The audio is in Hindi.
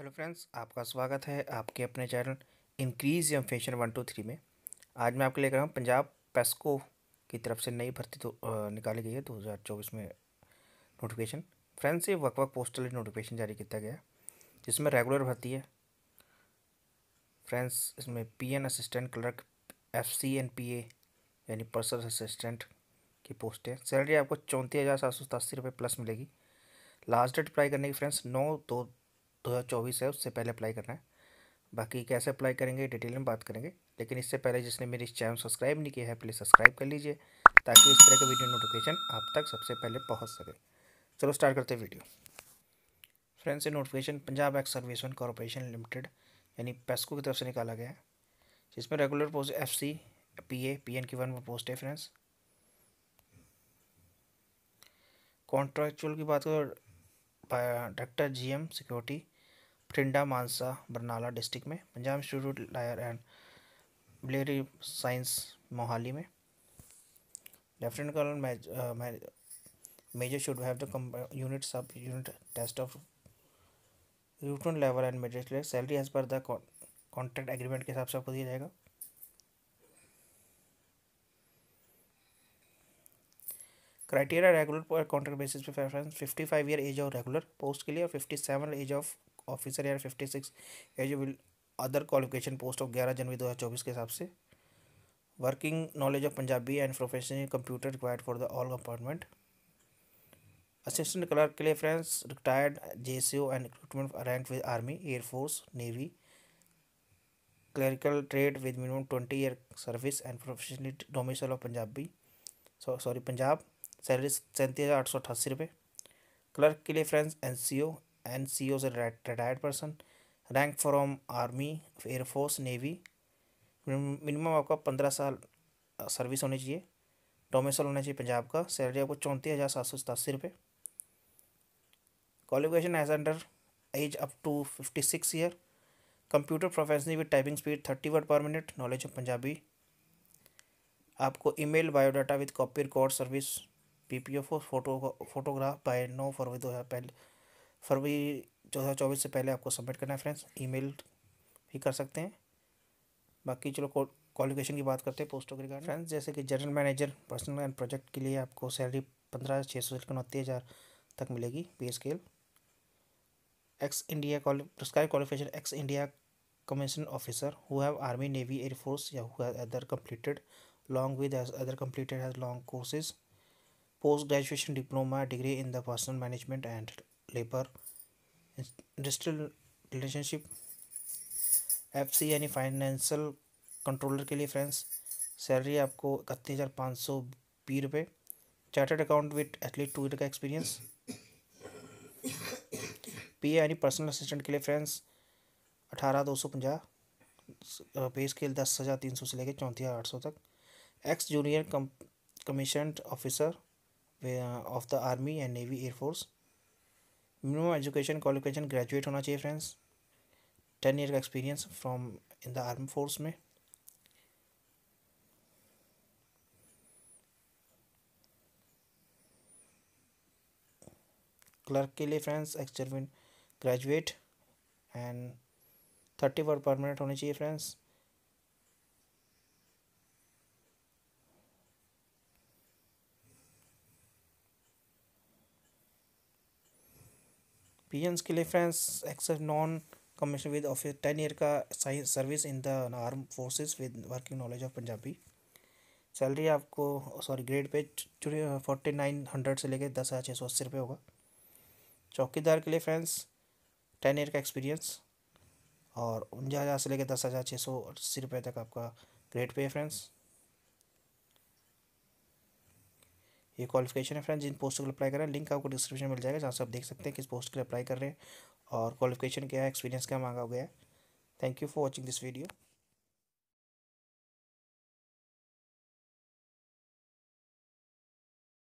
हेलो फ्रेंड्स आपका स्वागत है आपके अपने channel increase M fashion one two three में आज मैं आपके लेकर हूँ पंजाब पेस्को की तरफ से नई भर्ती तो निकाली गई है दो हज़ार चौबीस में नोटिफिकेशन फ्रेंड्स ये वक वक पोस्टल नोटिफिकेशन जारी किया गया जिसमें रेगुलर भर्ती है फ्रेंड्स इसमें P N assistant clerk F C N P A यानी पर्सनल असिस्टेंट की पोस्ट है सैलरी आपको चौंतीस हज़ार सात सौ सतासी रुपये प्लस मिलेगी लास्ट डेट अप्लाई करने की फ्रेंड्स नौ दो 2024 है उससे पहले अप्लाई करना है बाकी कैसे अप्लाई करेंगे डिटेल में बात करेंगे लेकिन इससे पहले जिसने मेरे इस चैनल सब्सक्राइब नहीं किया है प्लीज़ सब्सक्राइब कर लीजिए ताकि इस तरह का वीडियो नोटिफिकेशन आप तक सबसे पहले पहुँच सके चलो स्टार्ट करते हैं वीडियो फ्रेंड्स ये notification Punjab ex serviceman corporation limited यानी पेस्को की तरफ से निकाला गया है जिसमें regular post F C P A P N की वन पोस्ट है फ्रेंड्स कॉन्ट्रैक्चुअल की बात करो director G M security Bathinda Mansa Barnala district में Punjab institute liver and biliary science Mohali में lieutenant colonel major should have the unit sub unit test of यूटन level and major salary as per the contract agreement के हिसाब से आपको दिया जाएगा क्राइटेरिया रेगुलर पर कॉन्ट्रैक्ट बेसिस पे fifty five year age of regular post के लिए और fifty seven age of officer air fifty six age other qualification post of ग्यारह जनवरी दो हज़ार चौबीस के हिसाब से working knowledge of Punjabi and professional computer required for the all compartment assistant clerk के लिए friends retired J C O and recruitment rank with army air force navy clerical trade with minimum twenty year service and professionally domicile of Punjabi sorry Punjab salary सैंतीस हज़ार आठ सौ अट्ठासी रुपये क्लर्क के लिए friends N C O and C retired retired person rank from army air force navy minimum आपका पंद्रह साल सर्विस होनी चाहिए डोमेसल होना चाहिए पंजाब का सैलरी आपको चौंतीस हज़ार सात सौ सतासी रुपये qualification age under age up to fifty six year computer professionally with typing speed thirty word per minute knowledge of Punjabi आपको email biodata with copy record service P P F photo photograph by नौ फरवरी दो हज़ार पहले फरवरी दो हज़ार चौबीस से पहले आपको सबमिट करना है फ्रेंड्स ईमेल भी कर सकते हैं बाकी चलो क्वालिफिकेशन की बात करते हैं पोस्टों के रिगार्डिंग फ्रेंड्स जैसे कि general manager personal and project के लिए आपको सैलरी पंद्रह छः सौ से उनतीस हज़ार तक मिलेगी pay scale ex India prescribe qualification ex India commission officer who have army navy air force या who other completed long with other completed has long courses post graduation diploma degree in the personal management and labour industrial relationship F यानी फाइनेंशियल कंट्रोलर के लिए फ्रेंड्स सैलरी आपको इकतीस हज़ार पाँच सौ बी रुपये chartered account with at least two year का एक्सपीरियंस पी यानी पर्सनल असिस्टेंट के लिए फ्रेंड्स अठारह दो सौ पंजा पे स्केल दस हज़ार तीन सौ से लेकर चौंतीस हज़ार आठ सौ तक ex junior cum commission officer of the army and navy air force minimum education qualification graduate होना चाहिए फ्रेंड्स टेन ईयर का experience from in the army force में क्लर्क के लिए friends ex graduate and thirty four permanent होने चाहिए फ्रेंड्स पियंस के लिए friends except non commission with office ten year का service in the arm forces with working knowledge of Punjabi salary आपको sorry grade pay forty nine hundred से लेकर दस हज़ार छः सौ अस्सी रुपये होगा चौकीदार के लिए फ्रेंड्स टेन ईयर का एक्सपीरियंस और उनजा हज़ार से लेकर दस हज़ार छः सौ अस्सी रुपये तक आपका ग्रेड पे फ्रेंड्स ये क्वालिफिकेशन है फ्रेंड्स जिन पोस्ट के लिए अप्लाई कर रहे हैं लिंक आपको डिस्क्रिप्शन मिल जाएगा जहाँ से आप देख सकते हैं किस पोस्ट के लिए अप्लाई कर रहे हैं और क्वालिफिकेशन क्या है एक्सपीरियंस क्या मांगा गया है thank you for watching this video